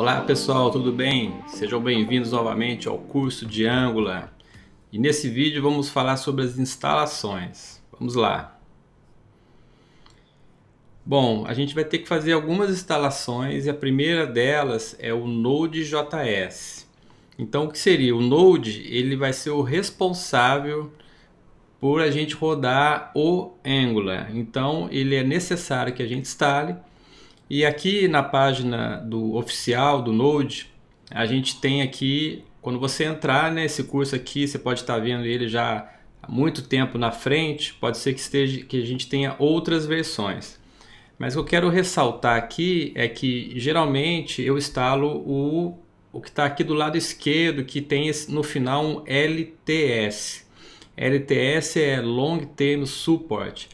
Olá pessoal, tudo bem? Sejam bem-vindos novamente ao curso de Angular. E nesse vídeo vamos falar sobre as instalações. Vamos lá. Bom, a gente vai ter que fazer algumas instalações e a primeira delas é o Node.js. Então o que seria? O Node ele vai ser o responsável por a gente rodar o Angular. Então ele é necessário que a gente instale e aqui na página do oficial do Node, a gente tem aqui, quando você entrar nesse curso aqui, você pode estar vendo ele já há muito tempo na frente, pode ser que, esteja, que a gente tenha outras versões. Mas o que eu quero ressaltar aqui é que geralmente eu instalo o, o que está aqui do lado esquerdo, que tem esse, no final um LTS. LTS é Long Term Support.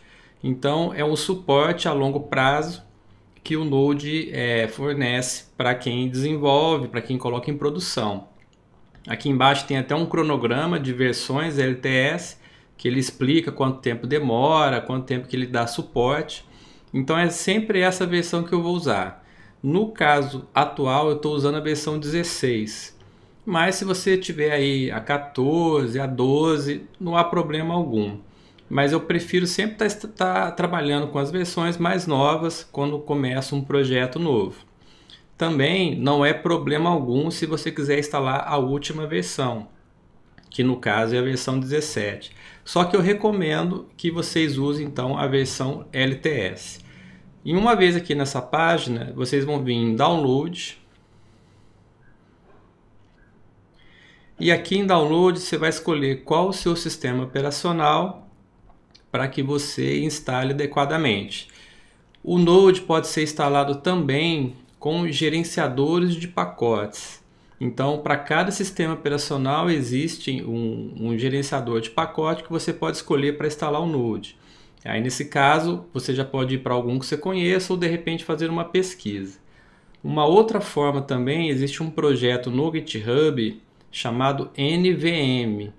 Então é um suporte a longo prazo que o Node é, fornece para quem desenvolve, para quem coloca em produção. Aqui embaixo tem até um cronograma de versões LTS que ele explica quanto tempo demora, quanto tempo que ele dá suporte. Então é sempre essa versão que eu vou usar. No caso atual eu estou usando a versão 16, mas se você tiver aí a 14, a 12, não há problema algum mas eu prefiro sempre estar tá, tá trabalhando com as versões mais novas quando começa um projeto novo. Também não é problema algum se você quiser instalar a última versão, que no caso é a versão 17. Só que eu recomendo que vocês usem então a versão LTS. E uma vez aqui nessa página, vocês vão vir em download. E aqui em download você vai escolher qual o seu sistema operacional para que você instale adequadamente. O Node pode ser instalado também com gerenciadores de pacotes. Então, para cada sistema operacional existe um, um, gerenciador de pacote que você pode escolher para instalar o Node. Aí, nesse caso, você já pode ir para algum que você conheça ou de repente fazer uma pesquisa. Uma outra forma também existe um projeto no GitHub chamado NVM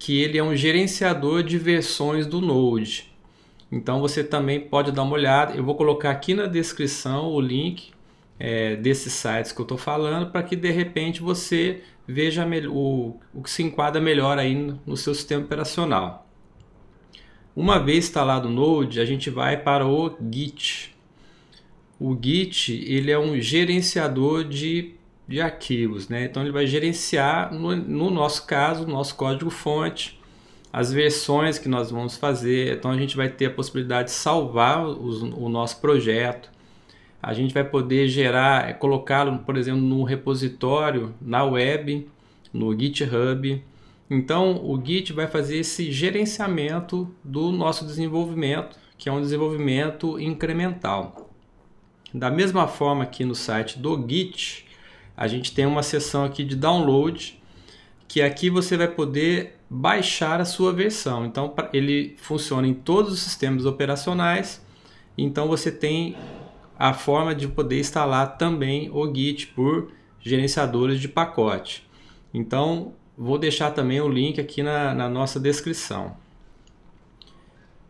que ele é um gerenciador de versões do Node. Então você também pode dar uma olhada. Eu vou colocar aqui na descrição o link é, desses sites que eu estou falando para que de repente você veja o, o que se enquadra melhor aí no, no seu sistema operacional. Uma vez instalado o Node, a gente vai para o Git. O Git ele é um gerenciador de de arquivos, né? Então ele vai gerenciar, no, no nosso caso, nosso código-fonte, as versões que nós vamos fazer. Então a gente vai ter a possibilidade de salvar os, o nosso projeto. A gente vai poder gerar, é, colocá-lo, por exemplo, no repositório, na web, no GitHub. Então o Git vai fazer esse gerenciamento do nosso desenvolvimento, que é um desenvolvimento incremental. Da mesma forma que no site do Git, a gente tem uma seção aqui de download, que aqui você vai poder baixar a sua versão. Então ele funciona em todos os sistemas operacionais. Então você tem a forma de poder instalar também o Git por gerenciadores de pacote. Então vou deixar também o link aqui na, na nossa descrição.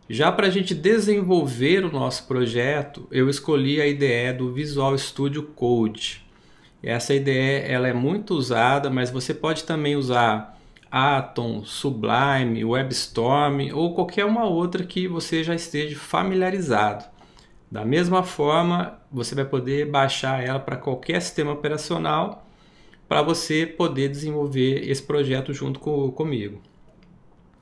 Já para a gente desenvolver o nosso projeto, eu escolhi a IDE do Visual Studio Code. Essa IDE ela é muito usada, mas você pode também usar Atom, Sublime, WebStorm ou qualquer uma outra que você já esteja familiarizado. Da mesma forma, você vai poder baixar ela para qualquer sistema operacional para você poder desenvolver esse projeto junto com, comigo.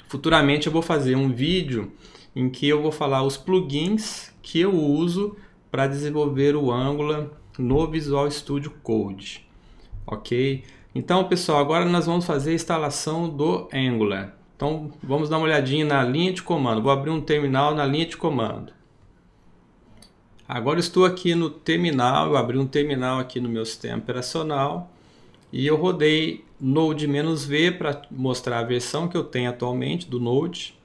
Futuramente eu vou fazer um vídeo em que eu vou falar os plugins que eu uso para desenvolver o Angular no Visual Studio Code, ok? Então, pessoal, agora nós vamos fazer a instalação do Angular. Então, vamos dar uma olhadinha na linha de comando. Vou abrir um terminal na linha de comando. Agora estou aqui no terminal, eu abri um terminal aqui no meu sistema operacional e eu rodei Node-V para mostrar a versão que eu tenho atualmente do Node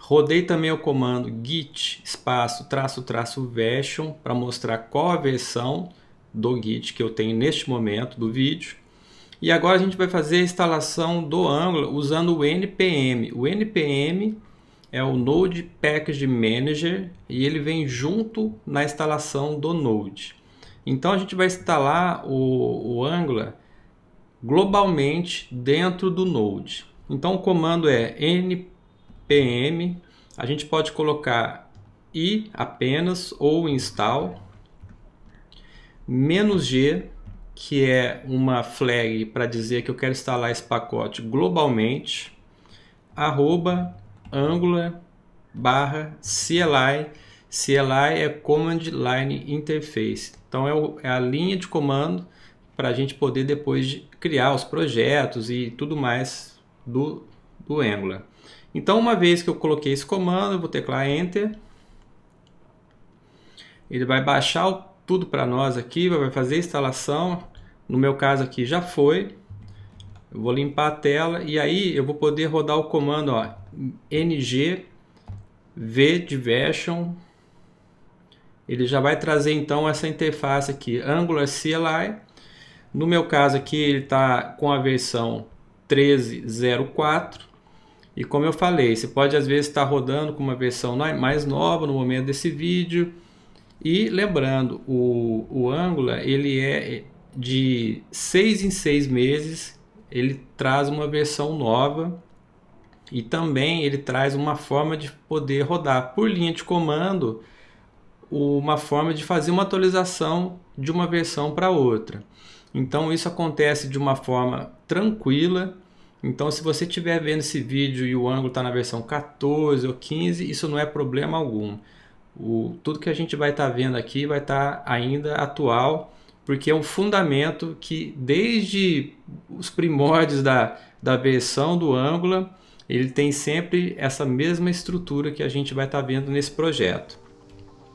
Rodei também o comando git espaço traço traço version para mostrar qual a versão do git que eu tenho neste momento do vídeo. E agora a gente vai fazer a instalação do Angular usando o npm. O npm é o Node Package Manager e ele vem junto na instalação do Node. Então a gente vai instalar o, o Angular globalmente dentro do Node. Então o comando é npm pm, a gente pode colocar i apenas ou install, menos g, que é uma flag para dizer que eu quero instalar esse pacote globalmente, arroba angular barra CLI. CLI é Command Line Interface. Então é, o, é a linha de comando para a gente poder depois de criar os projetos e tudo mais do, do Angular. Então, uma vez que eu coloquei esse comando, eu vou teclar Enter. Ele vai baixar tudo para nós aqui, vai fazer a instalação. No meu caso aqui já foi. Eu vou limpar a tela e aí eu vou poder rodar o comando ó, ng version. Ele já vai trazer então essa interface aqui, Angular CLI. No meu caso aqui ele está com a versão 1304. E como eu falei, você pode às vezes estar rodando com uma versão mais nova no momento desse vídeo. E lembrando, o, o Angular ele é de 6 em 6 meses, ele traz uma versão nova e também ele traz uma forma de poder rodar por linha de comando uma forma de fazer uma atualização de uma versão para outra. Então isso acontece de uma forma tranquila então, se você estiver vendo esse vídeo e o ângulo está na versão 14 ou 15, isso não é problema algum. O, tudo que a gente vai estar tá vendo aqui vai estar tá ainda atual, porque é um fundamento que desde os primórdios da, da versão do Angular, ele tem sempre essa mesma estrutura que a gente vai estar tá vendo nesse projeto.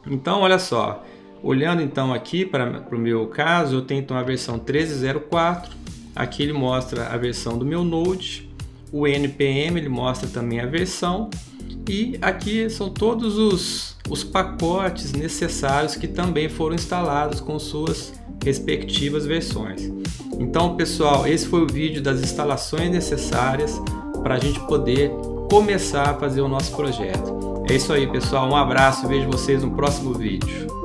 Então, olha só, olhando então aqui para o meu caso, eu tenho então a versão 1304, Aqui ele mostra a versão do meu Node, o NPM ele mostra também a versão e aqui são todos os, os pacotes necessários que também foram instalados com suas respectivas versões. Então pessoal, esse foi o vídeo das instalações necessárias para a gente poder começar a fazer o nosso projeto. É isso aí pessoal, um abraço, e vejo vocês no próximo vídeo.